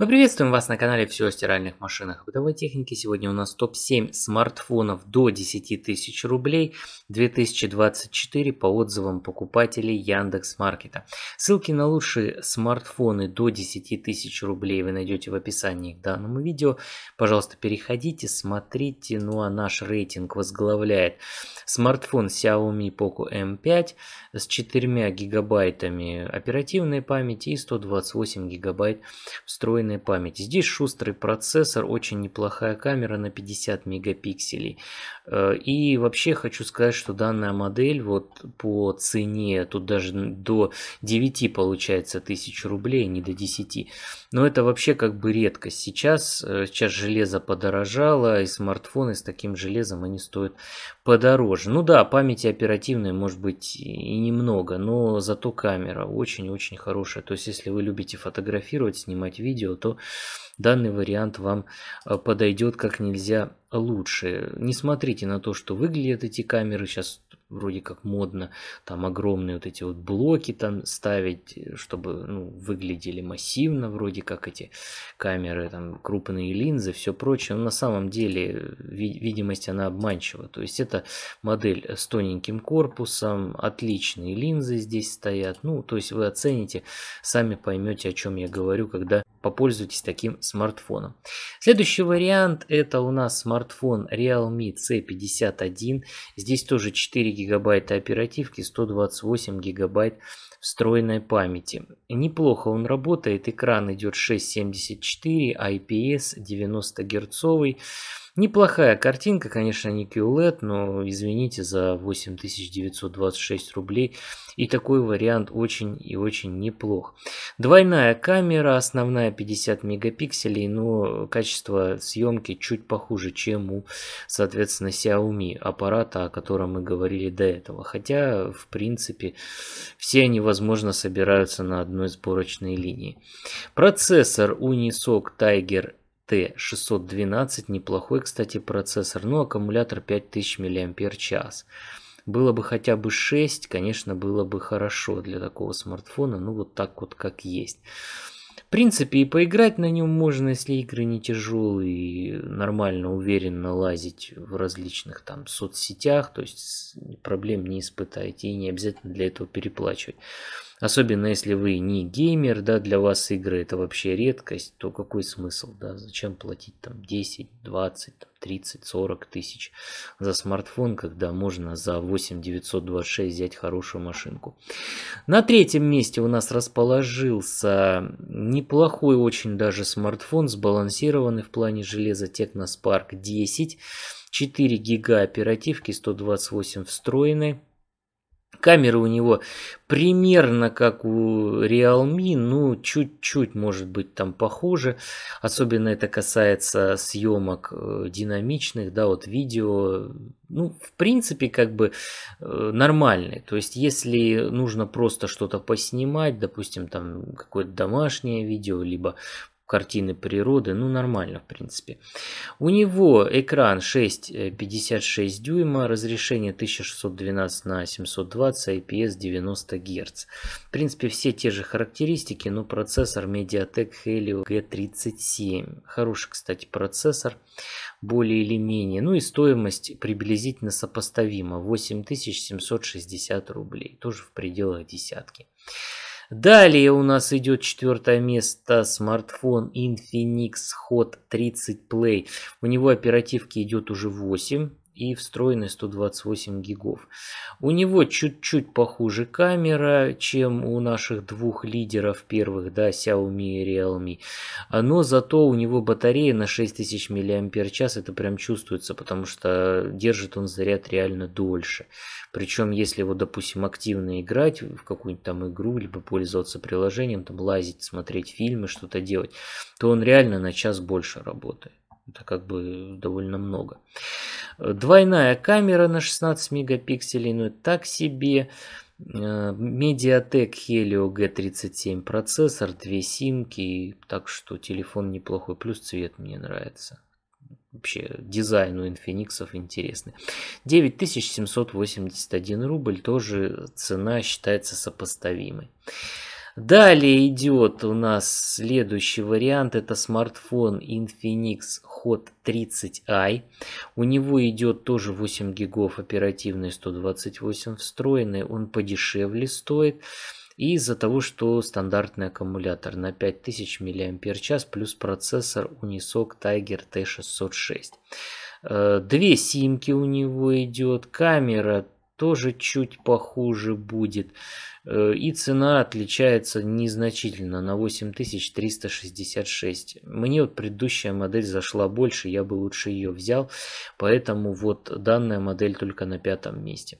Мы приветствуем вас на канале «Все о стиральных машинах» бытовой техники. Сегодня у нас топ-7 смартфонов до 10 тысяч рублей 2024 по отзывам покупателей Яндекс Маркета. Ссылки на лучшие смартфоны до 10 тысяч рублей вы найдете в описании к данному видео. Пожалуйста, переходите, смотрите. Ну а наш рейтинг возглавляет смартфон Xiaomi Poco M5 с 4 гигабайтами оперативной памяти и 128 гигабайт встроенной оперативная память. Здесь шустрый процессор, очень неплохая камера на 50 мегапикселей. Э, и вообще хочу сказать, что данная модель вот по цене, тут даже до 9 получается тысяч рублей, не до 10. Но это вообще как бы редкость. Сейчас, э, сейчас железо подорожало, и смартфоны с таким железом они стоят подороже. Ну да, памяти оперативной может быть и немного, но зато камера очень-очень хорошая. То есть если вы любите фотографировать, снимать видео, то данный вариант вам э, подойдет как нельзя лучше. Не смотрите на то, что выглядят эти камеры сейчас вроде как модно, там огромные вот эти вот блоки там ставить, э, чтобы ну, выглядели массивно вроде как эти камеры, там крупные линзы, все прочее. Но на самом деле э, видимость она обманчива. То есть это модель с тоненьким корпусом, отличные линзы здесь стоят. Ну, то есть вы оцените, сами поймете, о чем я говорю, когда попользуйтесь таким смартфоном. Следующий вариант это у нас смартфон Realme C51. Здесь тоже 4 гигабайта оперативки, 128 гигабайт встроенной памяти. Неплохо он работает, экран идет 674, IPS 90 герцовый. Неплохая картинка, конечно, не QLED, но извините за 8926 рублей. И такой вариант очень и очень неплох. Двойная камера, основная 50 мегапикселей, но качество съемки чуть похуже, чем у, соответственно, Xiaomi аппарата, о котором мы говорили до этого. Хотя, в принципе, все они, возможно, собираются на одной сборочной линии. Процессор Unisoc Tiger Т612, неплохой, кстати, процессор, но ну, аккумулятор 5000 мАч. Было бы хотя бы 6, конечно, было бы хорошо для такого смартфона, ну вот так вот как есть. В принципе, и поиграть на нем можно, если игры не тяжелые, и нормально, уверенно лазить в различных там соцсетях, то есть проблем не испытаете и не обязательно для этого переплачивать. Особенно если вы не геймер, да, для вас игры это вообще редкость, то какой смысл, да, зачем платить там 10, 20, 30, 40 тысяч за смартфон, когда можно за 8 926 взять хорошую машинку. На третьем месте у нас расположился неплохой очень даже смартфон, сбалансированный в плане железа Technospark 10, 4 гига оперативки, 128 встроенной. Камера у него примерно как у Realme, ну чуть-чуть может быть там похоже. Особенно это касается съемок э, динамичных, да, вот видео, ну в принципе как бы э, нормальные. То есть если нужно просто что-то поснимать, допустим там какое-то домашнее видео, либо картины природы, ну нормально в принципе. У него экран 6,56 дюйма, разрешение 1612 на 720, IPS 90 Гц. В принципе все те же характеристики, но процессор Mediatek Helio G37. Хороший, кстати, процессор, более или менее. Ну и стоимость приблизительно сопоставима, 8760 рублей, тоже в пределах десятки. Далее у нас идет четвертое место смартфон Infinix Hot 30 Play. У него оперативки идет уже 8 и встроенный 128 гигов. У него чуть-чуть похуже камера, чем у наших двух лидеров первых, да, Xiaomi и Realme. Но зато у него батарея на 6000 мАч, это прям чувствуется, потому что держит он заряд реально дольше. Причем, если его, допустим, активно играть в какую-нибудь там игру, либо пользоваться приложением, там лазить, смотреть фильмы, что-то делать, то он реально на час больше работает. Это как бы довольно много. Двойная камера на 16 мегапикселей, но ну, так себе. Э, Mediatek Helio G37 процессор, две симки, так что телефон неплохой, плюс цвет мне нравится. Вообще дизайн у инфиниксов интересный. 9781 рубль, тоже цена считается сопоставимой. Далее идет у нас следующий вариант. Это смартфон Infinix Hot 30i. У него идет тоже 8 гигов оперативной 128 встроенный. Он подешевле стоит. И из-за того, что стандартный аккумулятор на 5000 мАч плюс процессор Unisoc Tiger T606. Э, две симки у него идет, камера тоже чуть похуже будет. Э, и цена отличается незначительно на 8366. Мне вот предыдущая модель зашла больше, я бы лучше ее взял. Поэтому вот данная модель только на пятом месте.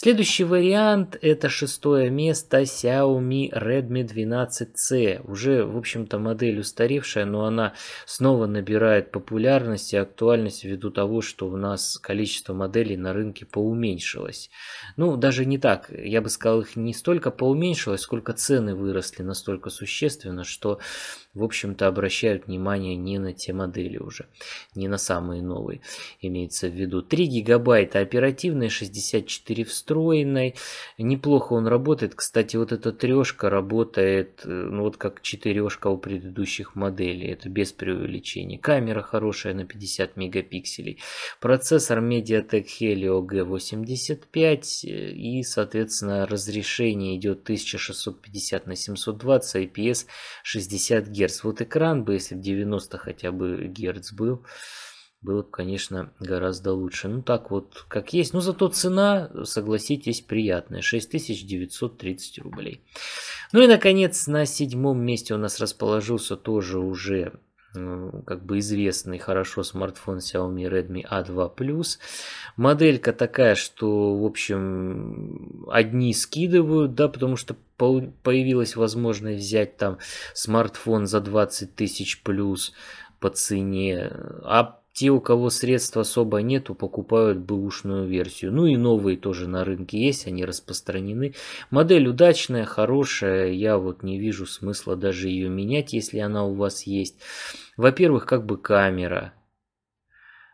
Следующий вариант – это шестое место Xiaomi Redmi 12C. Уже, в общем-то, модель устаревшая, но она снова набирает популярность и актуальность ввиду того, что у нас количество моделей на рынке поуменьшилось. Ну, даже не так. Я бы сказал, их не столько поуменьшилось, сколько цены выросли настолько существенно, что, в общем-то, обращают внимание не на те модели уже, не на самые новые. Имеется в виду 3 гигабайта оперативной, 64 в 100 встроенной. Неплохо он работает. Кстати, вот эта трешка работает, э, ну вот как четырешка у предыдущих моделей. Это без преувеличения. Камера хорошая на 50 мегапикселей. Процессор MediaTek Helio G85 э, и, соответственно, разрешение идет 1650 на 720 IPS 60 Гц. Вот экран бы, если бы 90 хотя бы Гц был, было бы, конечно, гораздо лучше. Ну так вот, как есть. Но ну, зато цена, согласитесь, приятная. 6930 рублей. Ну и, наконец, на седьмом месте у нас расположился тоже уже э, как бы известный хорошо смартфон Xiaomi Redmi A2 Plus. Моделька такая, что, в общем, одни скидывают, да, потому что появилась возможность взять там смартфон за 20 тысяч плюс по цене, а те, у кого средств особо нету, покупают бэушную версию. Ну и новые тоже на рынке есть, они распространены. Модель удачная, хорошая, я вот не вижу смысла даже ее менять, если она у вас есть. Во-первых, как бы камера,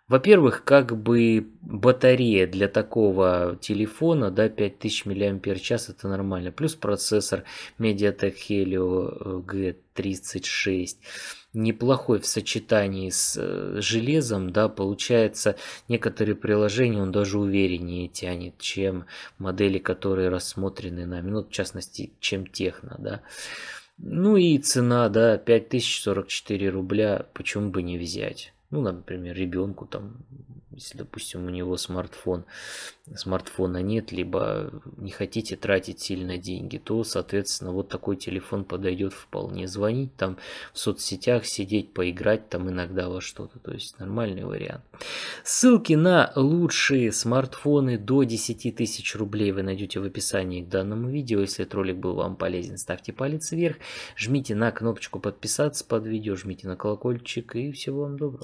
во-первых, как бы батарея для такого телефона, да, 5000 мАч это нормально. Плюс процессор Mediatek Helio э, G36. Неплохой в сочетании с э, железом, да, получается, некоторые приложения он даже увереннее тянет, чем модели, которые рассмотрены нами, ну, в частности, чем техно, да. Ну и цена, да, 5044 рубля, почему бы не взять ну, например, ребенку там, если, допустим, у него смартфон, смартфона нет, либо не хотите тратить сильно деньги, то, соответственно, вот такой телефон подойдет вполне. Звонить там в соцсетях, сидеть, поиграть там иногда во что-то, то есть нормальный вариант. Ссылки на лучшие смартфоны до 10 тысяч рублей вы найдете в описании к данному видео. Если этот ролик был вам полезен, ставьте палец вверх, жмите на кнопочку подписаться под видео, жмите на колокольчик и всего вам доброго.